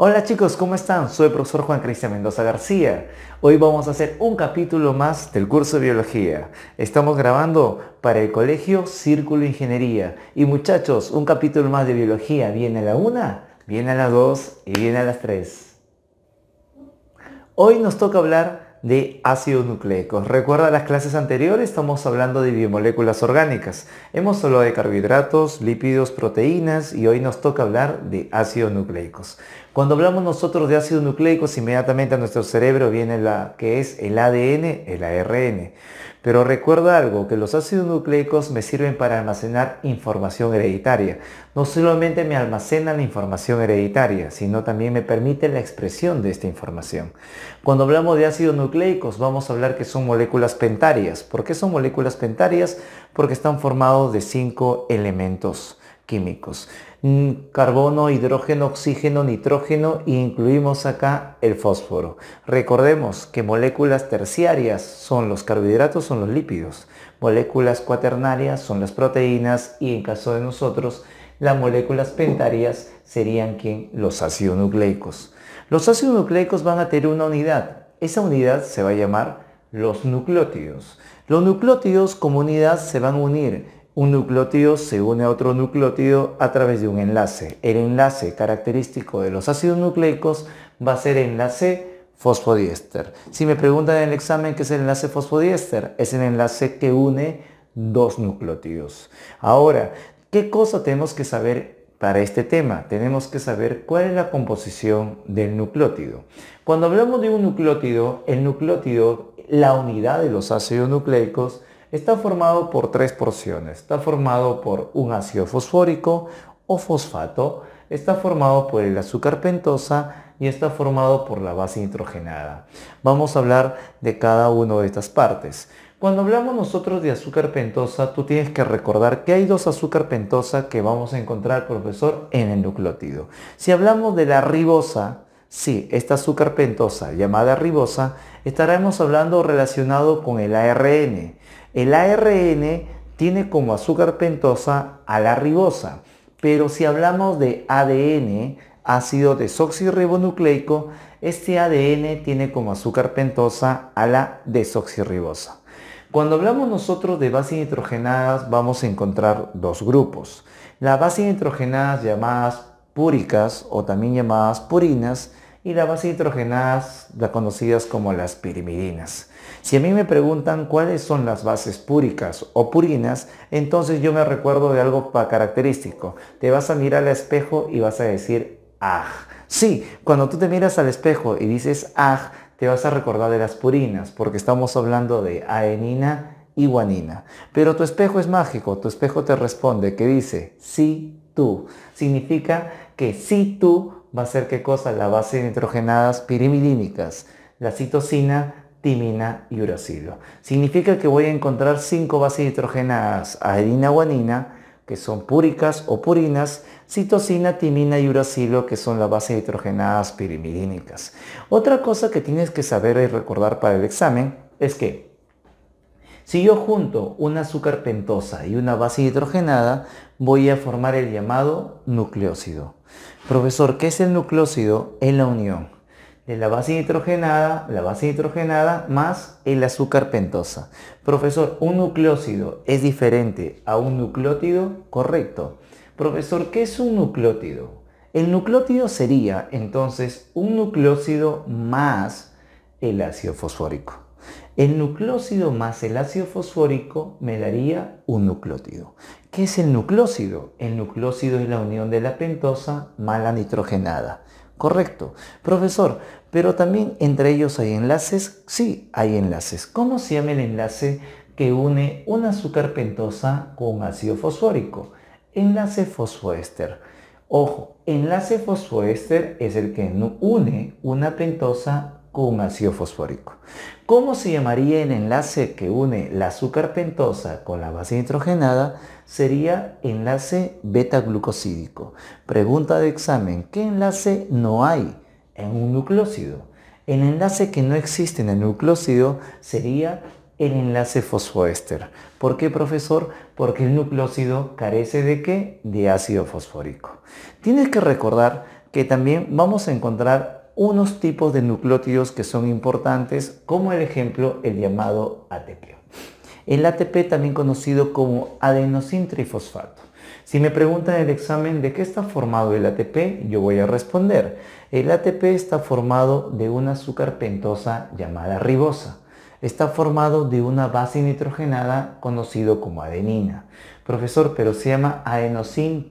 Hola chicos, ¿cómo están? Soy el profesor Juan Cristian Mendoza García. Hoy vamos a hacer un capítulo más del curso de biología. Estamos grabando para el colegio Círculo Ingeniería. Y muchachos, un capítulo más de biología. Viene a la una, viene a la 2 y viene a las 3. Hoy nos toca hablar de ácidos nucleicos. Recuerda las clases anteriores, estamos hablando de biomoléculas orgánicas. Hemos hablado de carbohidratos, lípidos, proteínas y hoy nos toca hablar de ácidos nucleicos. Cuando hablamos nosotros de ácidos nucleicos, inmediatamente a nuestro cerebro viene la que es el ADN, el ARN. Pero recuerda algo, que los ácidos nucleicos me sirven para almacenar información hereditaria. No solamente me almacenan la información hereditaria, sino también me permiten la expresión de esta información. Cuando hablamos de ácidos nucleicos, vamos a hablar que son moléculas pentarias. ¿Por qué son moléculas pentarias? Porque están formados de cinco elementos químicos carbono, hidrógeno, oxígeno, nitrógeno e incluimos acá el fósforo. Recordemos que moléculas terciarias son los carbohidratos, son los lípidos. Moléculas cuaternarias son las proteínas y en caso de nosotros las moléculas pentarias serían los ácidos nucleicos. Los ácidos nucleicos van a tener una unidad. Esa unidad se va a llamar los nucleótidos. Los nucleótidos como unidad se van a unir un nucleótido se une a otro nucleótido a través de un enlace. El enlace característico de los ácidos nucleicos va a ser enlace fosfodiéster. Si me preguntan en el examen qué es el enlace fosfodiéster, es el enlace que une dos nucleótidos. Ahora, ¿qué cosa tenemos que saber para este tema? Tenemos que saber cuál es la composición del nucleótido. Cuando hablamos de un nucleótido, el nucleótido, la unidad de los ácidos nucleicos, está formado por tres porciones. Está formado por un ácido fosfórico o fosfato, está formado por el azúcar pentosa y está formado por la base nitrogenada. Vamos a hablar de cada una de estas partes. Cuando hablamos nosotros de azúcar pentosa, tú tienes que recordar que hay dos azúcar pentosa que vamos a encontrar, profesor, en el nucleótido. Si hablamos de la ribosa, sí, esta azúcar pentosa llamada ribosa, estaremos hablando relacionado con el ARN. El ARN tiene como azúcar pentosa a la ribosa, pero si hablamos de ADN, ácido desoxirribonucleico, este ADN tiene como azúcar pentosa a la desoxirribosa. Cuando hablamos nosotros de bases nitrogenadas vamos a encontrar dos grupos. Las bases nitrogenadas llamadas púricas o también llamadas purinas y las bases nitrogenadas conocidas como las pirimidinas. Si a mí me preguntan cuáles son las bases púricas o purinas, entonces yo me recuerdo de algo característico. Te vas a mirar al espejo y vas a decir, ah. Sí, cuando tú te miras al espejo y dices, ah, te vas a recordar de las purinas, porque estamos hablando de aenina y guanina. Pero tu espejo es mágico, tu espejo te responde que dice, sí, tú. Significa que sí, tú va a ser qué cosa? La base de nitrogenadas pirimidínicas, la citosina timina y uracilo. Significa que voy a encontrar cinco bases hidrogenadas, adenina, guanina, que son púricas o purinas, citosina, timina y uracilo, que son las bases nitrogenadas pirimidínicas. Otra cosa que tienes que saber y recordar para el examen es que si yo junto una azúcar pentosa y una base hidrogenada, voy a formar el llamado nucleócido. Profesor, ¿qué es el nucleócido? en la unión la base nitrogenada, la base nitrogenada más el azúcar pentosa. Profesor, ¿un nucleócido es diferente a un nucleótido? Correcto. Profesor, ¿qué es un nucleótido? El nucleótido sería entonces un nucleócido más el ácido fosfórico. El nucleócido más el ácido fosfórico me daría un nucleótido. ¿Qué es el nucleócido? El nucleócido es la unión de la pentosa más la nitrogenada. Correcto. Profesor, pero también entre ellos hay enlaces. Sí, hay enlaces. ¿Cómo se llama el enlace que une un azúcar pentosa con ácido fosfórico? Enlace fosfoéster. Ojo, enlace fosfoéster es el que une una pentosa con ácido fosfórico. ¿Cómo se llamaría el enlace que une la azúcar pentosa con la base nitrogenada? Sería enlace beta-glucosídico. Pregunta de examen, ¿qué enlace no hay en un nucleócido? El enlace que no existe en el nucleósido sería el enlace fosfoéster. ¿Por qué, profesor? Porque el nucleócido carece de qué? De ácido fosfórico. Tienes que recordar que también vamos a encontrar unos tipos de nucleótidos que son importantes, como el ejemplo el llamado ATP. El ATP también conocido como trifosfato. Si me preguntan en el examen de qué está formado el ATP, yo voy a responder. El ATP está formado de una azúcar pentosa llamada ribosa. Está formado de una base nitrogenada conocido como adenina. Profesor, pero se llama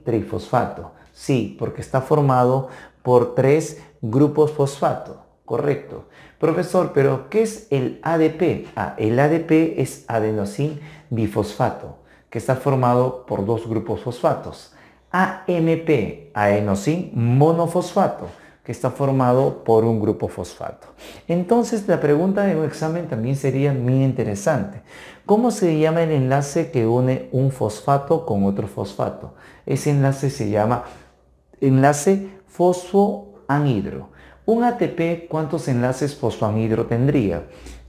trifosfato. Sí, porque está formado por tres Grupo fosfato. Correcto. Profesor, pero ¿qué es el ADP? Ah, el ADP es adenosin bifosfato, que está formado por dos grupos fosfatos. AMP, adenosin monofosfato, que está formado por un grupo fosfato. Entonces la pregunta de un examen también sería muy interesante. ¿Cómo se llama el enlace que une un fosfato con otro fosfato? Ese enlace se llama enlace fosfo anhidro. Un ATP, ¿cuántos enlaces post-anhidro tendría?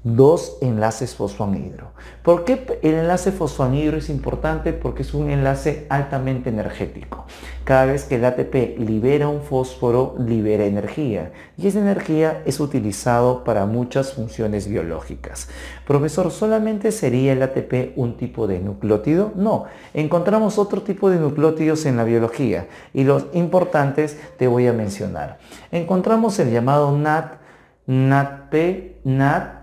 dos enlaces fosfanhidro. ¿Por qué el enlace fosfanhidro es importante? Porque es un enlace altamente energético. Cada vez que el ATP libera un fósforo, libera energía. Y esa energía es utilizado para muchas funciones biológicas. Profesor, ¿solamente sería el ATP un tipo de nucleótido? No. Encontramos otro tipo de nucleótidos en la biología. Y los importantes te voy a mencionar. Encontramos el llamado NAT, NATP, NAT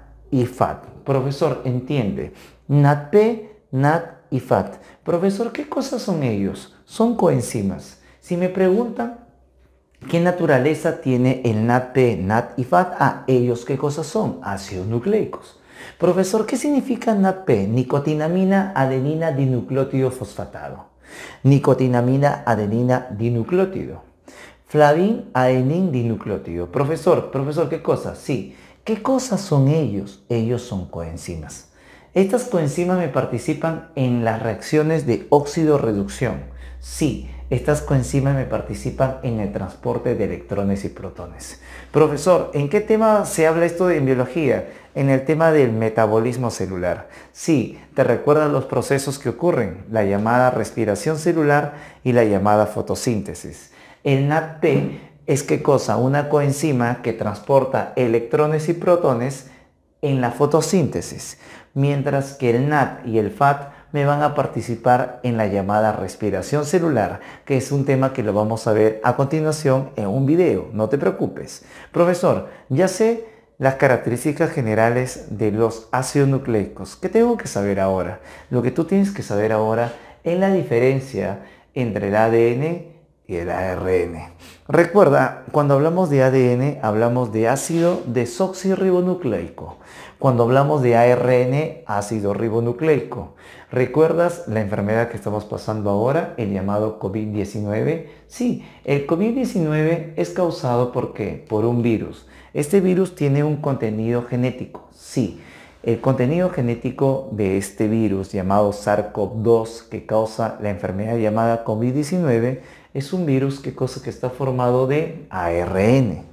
fat Profesor, entiende. NATP, Nat y FAT. Profesor, ¿qué cosas son ellos? Son coenzimas. Si me preguntan qué naturaleza tiene el NATP, NAT y FAT, a ah, ellos qué cosas son? Ácidos nucleicos. Profesor, ¿qué significa NATP? Nicotinamina, adenina, dinuclótido fosfatado. Nicotinamina, adenina, dinucleótido. Flavin, adenin, dinucleótido. Profesor, profesor, ¿qué cosa? Sí, ¿Qué cosas son ellos? Ellos son coenzimas. Estas coenzimas me participan en las reacciones de óxido-reducción. Sí, estas coenzimas me participan en el transporte de electrones y protones. Profesor, ¿en qué tema se habla esto en biología? En el tema del metabolismo celular. Sí, te recuerdan los procesos que ocurren, la llamada respiración celular y la llamada fotosíntesis. El NAT-T es que cosa una coenzima que transporta electrones y protones en la fotosíntesis, mientras que el NAT y el FAT me van a participar en la llamada respiración celular, que es un tema que lo vamos a ver a continuación en un video, no te preocupes. Profesor, ya sé las características generales de los ácidos nucleicos. ¿Qué tengo que saber ahora? Lo que tú tienes que saber ahora es la diferencia entre el ADN y el ARN. Recuerda, cuando hablamos de ADN, hablamos de ácido desoxirribonucleico. Cuando hablamos de ARN, ácido ribonucleico. ¿Recuerdas la enfermedad que estamos pasando ahora, el llamado COVID-19? Sí, el COVID-19 es causado por qué? Por un virus. Este virus tiene un contenido genético, sí. El contenido genético de este virus llamado SARS-CoV-2 que causa la enfermedad llamada COVID-19 es un virus, cosa? Que está formado de ARN.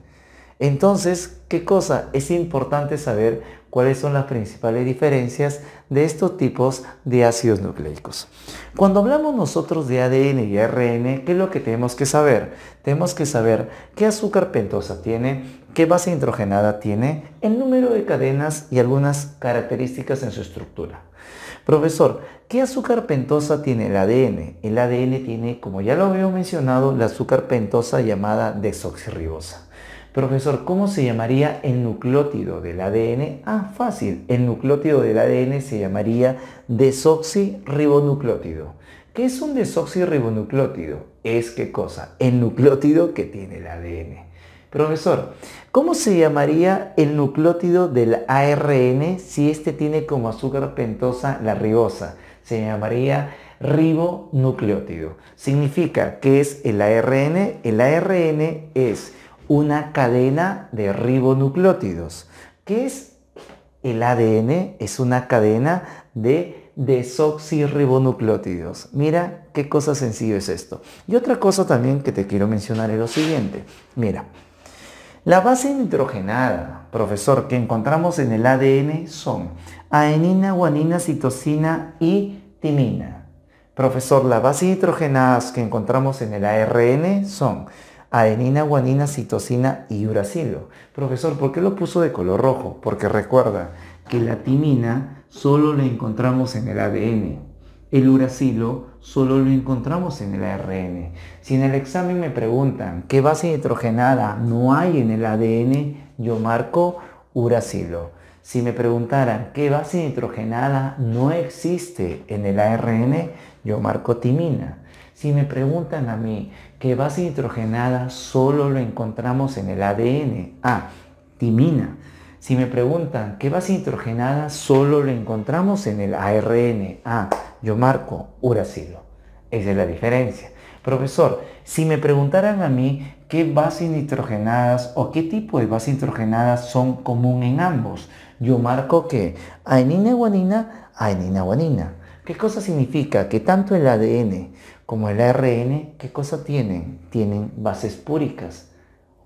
Entonces, ¿qué cosa? Es importante saber cuáles son las principales diferencias de estos tipos de ácidos nucleicos. Cuando hablamos nosotros de ADN y ARN, ¿qué es lo que tenemos que saber? Tenemos que saber qué azúcar pentosa tiene, qué base hidrogenada tiene, el número de cadenas y algunas características en su estructura. Profesor, ¿qué azúcar pentosa tiene el ADN? El ADN tiene, como ya lo habíamos mencionado, la azúcar pentosa llamada desoxirribosa. Profesor, ¿cómo se llamaría el nucleótido del ADN? Ah, fácil. El nucleótido del ADN se llamaría desoxirribonucleótido. ¿Qué es un desoxirribonucleótido? Es qué cosa? El nucleótido que tiene el ADN. Profesor, ¿cómo se llamaría el nucleótido del ARN si este tiene como azúcar pentosa la ribosa? Se llamaría ribonucleótido. Significa que es el ARN. El ARN es una cadena de ribonucleótidos. ¿Qué es el ADN? Es una cadena de desoxirribonucleótidos. Mira qué cosa sencillo es esto. Y otra cosa también que te quiero mencionar es lo siguiente. Mira, la base nitrogenada, profesor, que encontramos en el ADN son adenina, guanina, citosina y timina. Profesor, las bases nitrogenadas que encontramos en el ARN son adenina, guanina, citosina y uracilo. Profesor, ¿por qué lo puso de color rojo? Porque recuerda que la timina solo la encontramos en el ADN el uracilo solo lo encontramos en el ARN. Si en el examen me preguntan qué base nitrogenada no hay en el ADN, yo marco uracilo. Si me preguntaran qué base nitrogenada no existe en el ARN, yo marco timina. Si me preguntan a mí qué base nitrogenada solo lo encontramos en el ADN, A, timina. Si me preguntan qué base nitrogenada solo lo encontramos en el ARN, ah, yo marco uracilo. Esa es la diferencia. Profesor, si me preguntaran a mí qué bases nitrogenadas o qué tipo de bases nitrogenadas son común en ambos, yo marco que adenina guanina, adenina guanina. ¿Qué cosa significa? Que tanto el ADN como el ARN, ¿qué cosa tienen? Tienen bases púricas.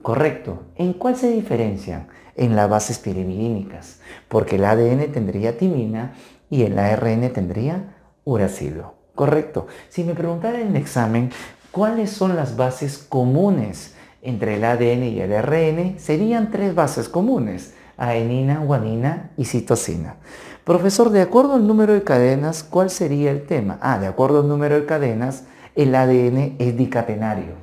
Correcto. ¿En cuál se diferencian? En las bases pirimidínicas. Porque el ADN tendría timina y el ARN tendría Uracilo, Correcto. Si me preguntara en el examen cuáles son las bases comunes entre el ADN y el RN, serían tres bases comunes, Aenina, guanina y citosina. Profesor, de acuerdo al número de cadenas, ¿cuál sería el tema? Ah, de acuerdo al número de cadenas, el ADN es dicatenario,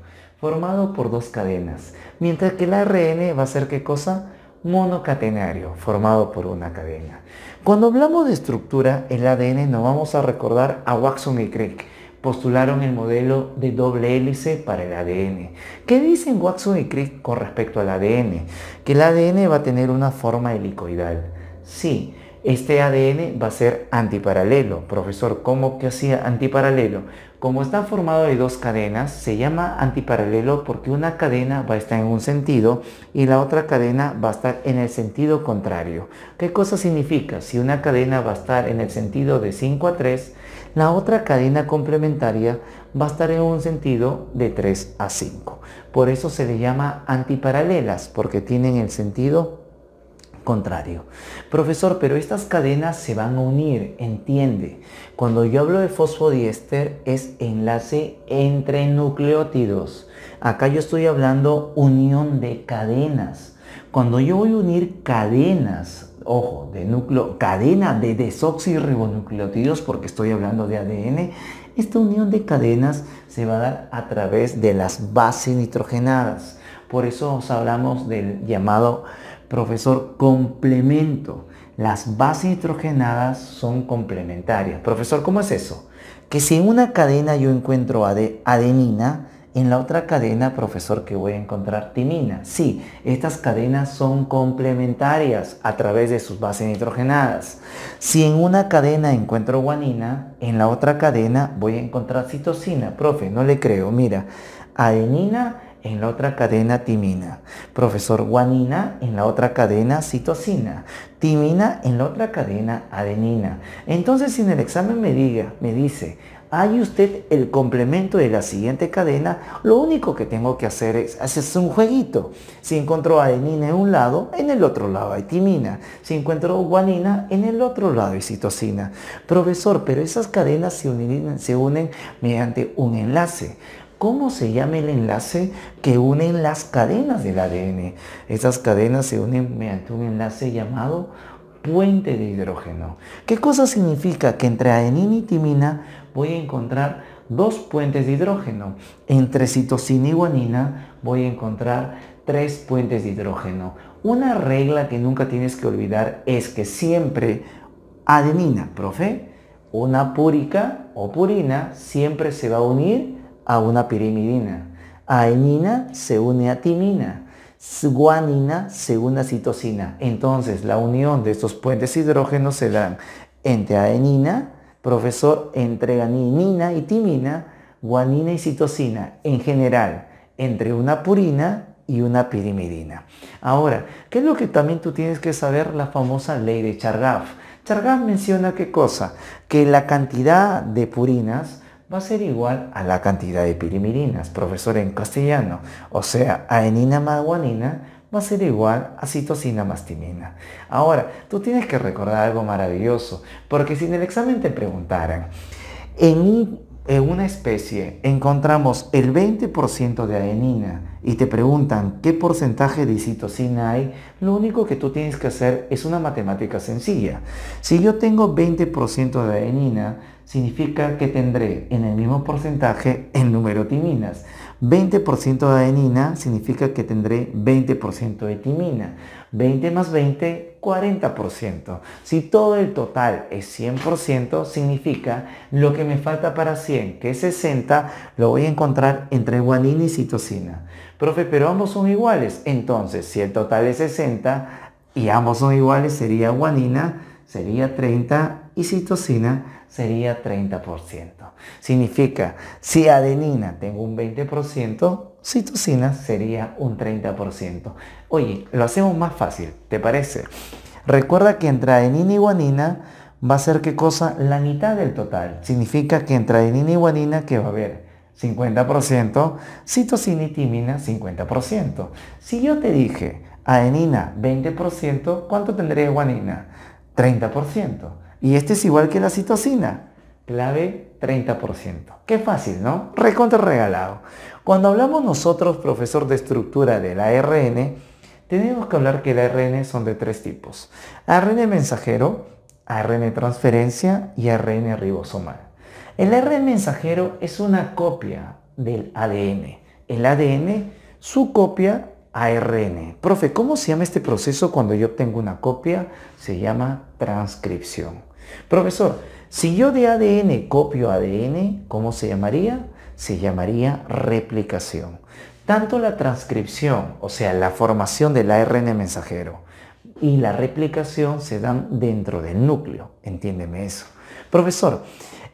formado por dos cadenas, mientras que el ARN va a ser qué cosa? Monocatenario, formado por una cadena. Cuando hablamos de estructura, el ADN nos vamos a recordar a Watson y Crick. Postularon el modelo de doble hélice para el ADN. ¿Qué dicen Watson y Crick con respecto al ADN? Que el ADN va a tener una forma helicoidal. Sí, este ADN va a ser antiparalelo. Profesor, ¿cómo que hacía antiparalelo? Como está formado de dos cadenas, se llama antiparalelo porque una cadena va a estar en un sentido y la otra cadena va a estar en el sentido contrario. ¿Qué cosa significa? Si una cadena va a estar en el sentido de 5 a 3, la otra cadena complementaria va a estar en un sentido de 3 a 5. Por eso se le llama antiparalelas porque tienen el sentido contrario. Profesor, pero estas cadenas se van a unir, entiende. Cuando yo hablo de fosfodiéster es enlace entre nucleótidos. Acá yo estoy hablando unión de cadenas. Cuando yo voy a unir cadenas, ojo, de núcleo, cadena de desoxirribonucleótidos, porque estoy hablando de ADN, esta unión de cadenas se va a dar a través de las bases nitrogenadas. Por eso os hablamos del llamado Profesor, complemento. Las bases nitrogenadas son complementarias. Profesor, ¿cómo es eso? Que si en una cadena yo encuentro adenina, en la otra cadena, profesor, que voy a encontrar timina. Sí, estas cadenas son complementarias a través de sus bases nitrogenadas. Si en una cadena encuentro guanina, en la otra cadena voy a encontrar citosina. Profe, no le creo. Mira, adenina en la otra cadena timina, profesor guanina en la otra cadena citosina, timina en la otra cadena adenina. Entonces, si en el examen me diga, me dice, hay usted el complemento de la siguiente cadena, lo único que tengo que hacer es hacer un jueguito. Si encuentro adenina en un lado, en el otro lado hay timina. Si encuentro guanina, en el otro lado hay citosina. Profesor, pero esas cadenas se, se unen mediante un enlace. ¿Cómo se llama el enlace que unen las cadenas del ADN? Esas cadenas se unen mediante un enlace llamado puente de hidrógeno. ¿Qué cosa significa? Que entre adenina y timina voy a encontrar dos puentes de hidrógeno. Entre citosina y guanina voy a encontrar tres puentes de hidrógeno. Una regla que nunca tienes que olvidar es que siempre adenina, profe, una púrica o purina siempre se va a unir a una pirimidina. Aenina se une a timina. Guanina se une a citosina. Entonces, la unión de estos puentes hidrógenos se dan entre adenina, profesor, entre adenina y timina, guanina y citosina. En general, entre una purina y una pirimidina. Ahora, ¿qué es lo que también tú tienes que saber? La famosa ley de Chargaff. Chargaff menciona qué cosa? Que la cantidad de purinas va a ser igual a la cantidad de pirimirinas, profesor en castellano, o sea, adenina enina guanina va a ser igual a citosina mastimina Ahora, tú tienes que recordar algo maravilloso, porque si en el examen te preguntaran, en en una especie encontramos el 20% de adenina y te preguntan qué porcentaje de citosina hay, lo único que tú tienes que hacer es una matemática sencilla. Si yo tengo 20% de adenina, significa que tendré en el mismo porcentaje el número de timinas. 20% de adenina significa que tendré 20% de timina. 20 más 20 40%. Si todo el total es 100%, significa lo que me falta para 100, que es 60, lo voy a encontrar entre guanina y citosina. Profe, pero ambos son iguales. Entonces, si el total es 60 y ambos son iguales, sería guanina, sería 30 y citosina sería 30%. Significa, si adenina tengo un 20%, citocina sería un 30%. Oye, lo hacemos más fácil, ¿te parece? Recuerda que entre adenina y guanina va a ser qué cosa? La mitad del total. Significa que entre adenina y guanina, que va a haber? 50%, citocina y timina 50%. Si yo te dije adenina 20%, ¿cuánto tendría guanina? 30%. Y este es igual que la citocina Clave 30%. Qué fácil, ¿no? Recontra regalado. Cuando hablamos nosotros, profesor de estructura del ARN, tenemos que hablar que el ARN son de tres tipos. ARN mensajero, ARN transferencia y ARN ribosomal. El ARN mensajero es una copia del ADN. El ADN, su copia ARN. Profe, ¿cómo se llama este proceso cuando yo obtengo una copia? Se llama transcripción. Profesor, si yo de ADN copio ADN, ¿cómo se llamaría? se llamaría replicación. Tanto la transcripción, o sea, la formación del ARN mensajero, y la replicación se dan dentro del núcleo. Entiéndeme eso. Profesor,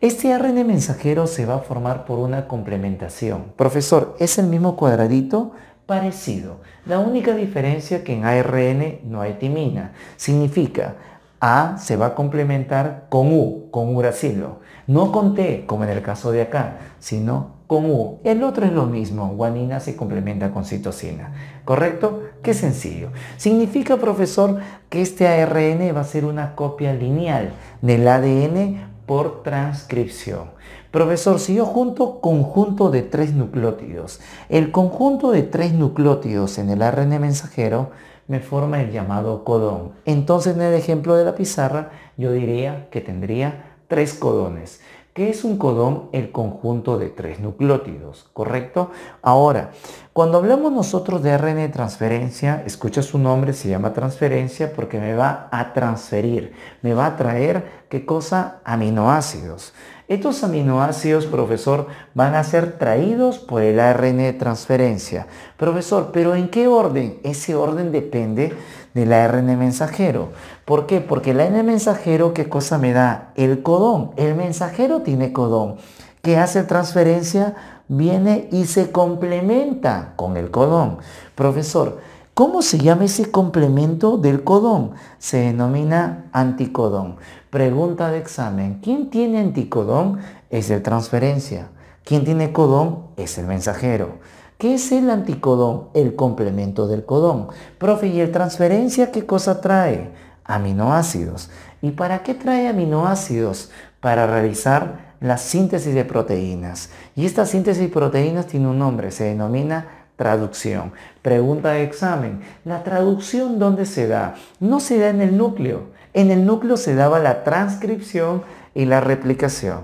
este ARN mensajero se va a formar por una complementación. Profesor, es el mismo cuadradito parecido. La única diferencia que en ARN no hay timina. Significa a se va a complementar con U, con uracilo. No con T, como en el caso de acá, sino con U. El otro es lo mismo, guanina se complementa con citosina. ¿Correcto? Qué sencillo. Significa, profesor, que este ARN va a ser una copia lineal del ADN por transcripción. Profesor, si yo junto conjunto de tres nucleótidos, el conjunto de tres nucleótidos en el ARN mensajero me forma el llamado codón. Entonces en el ejemplo de la pizarra yo diría que tendría tres codones. ¿Qué es un codón? El conjunto de tres nucleótidos, ¿correcto? Ahora, cuando hablamos nosotros de ARN transferencia, escucha su nombre, se llama transferencia porque me va a transferir, me va a traer, ¿qué cosa? Aminoácidos. Estos aminoácidos, profesor, van a ser traídos por el ARN de transferencia. Profesor, ¿pero en qué orden? Ese orden depende del ARN mensajero. ¿Por qué? Porque el ARN mensajero, ¿qué cosa me da? El codón. El mensajero tiene codón. ¿Qué hace transferencia? Viene y se complementa con el codón. Profesor, ¿Cómo se llama ese complemento del codón? Se denomina anticodón. Pregunta de examen. ¿Quién tiene anticodón? Es el transferencia. ¿Quién tiene codón? Es el mensajero. ¿Qué es el anticodón? El complemento del codón. Profe, ¿y el transferencia qué cosa trae? Aminoácidos. ¿Y para qué trae aminoácidos? Para realizar la síntesis de proteínas. Y esta síntesis de proteínas tiene un nombre, se denomina traducción. Pregunta de examen. ¿La traducción dónde se da? No se da en el núcleo. En el núcleo se daba la transcripción y la replicación.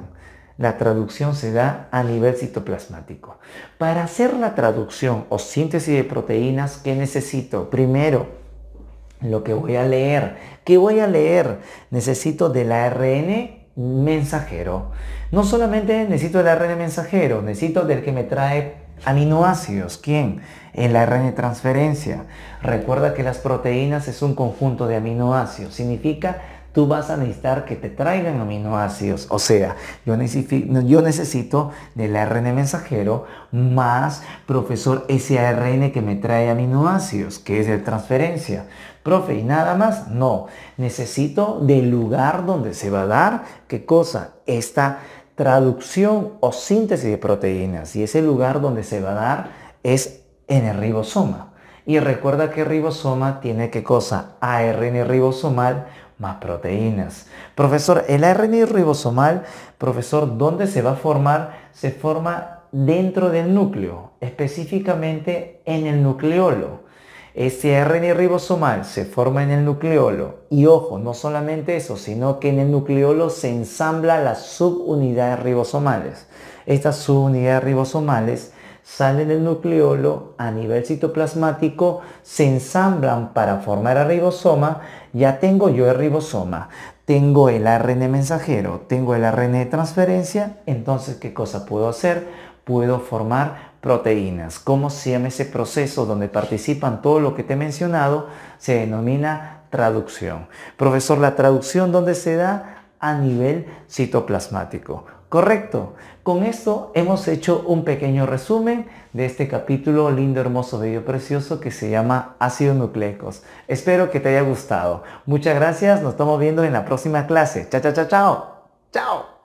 La traducción se da a nivel citoplasmático. Para hacer la traducción o síntesis de proteínas, ¿qué necesito? Primero, lo que voy a leer. ¿Qué voy a leer? Necesito del ARN mensajero. No solamente necesito del ARN mensajero, necesito del que me trae Aminoácidos, ¿quién? En la ARN transferencia. Recuerda que las proteínas es un conjunto de aminoácidos. Significa tú vas a necesitar que te traigan aminoácidos. O sea, yo, necesito, yo necesito del ARN mensajero más, profesor, ese ARN que me trae aminoácidos, que es de transferencia. Profe, ¿y nada más? No, necesito del lugar donde se va a dar, ¿qué cosa? Esta traducción o síntesis de proteínas y ese lugar donde se va a dar es en el ribosoma. Y recuerda que el ribosoma tiene qué cosa? ARN ribosomal más proteínas. Profesor, el ARN ribosomal, profesor, ¿dónde se va a formar? Se forma dentro del núcleo, específicamente en el nucleolo. Este ARN ribosomal se forma en el nucleolo y ojo, no solamente eso, sino que en el nucleolo se ensambla las subunidades ribosomales. Estas subunidades ribosomales salen del nucleolo a nivel citoplasmático, se ensamblan para formar el ribosoma. Ya tengo yo el ribosoma, tengo el ARN mensajero, tengo el ARN de transferencia, entonces ¿qué cosa puedo hacer? Puedo formar proteínas. ¿Cómo se llama ese proceso donde participan todo lo que te he mencionado? Se denomina traducción. Profesor, la traducción donde se da a nivel citoplasmático. Correcto. Con esto hemos hecho un pequeño resumen de este capítulo lindo, hermoso, bello, precioso que se llama ácidos nucleicos. Espero que te haya gustado. Muchas gracias. Nos estamos viendo en la próxima clase. Chao, chao, chao, chao. Chao.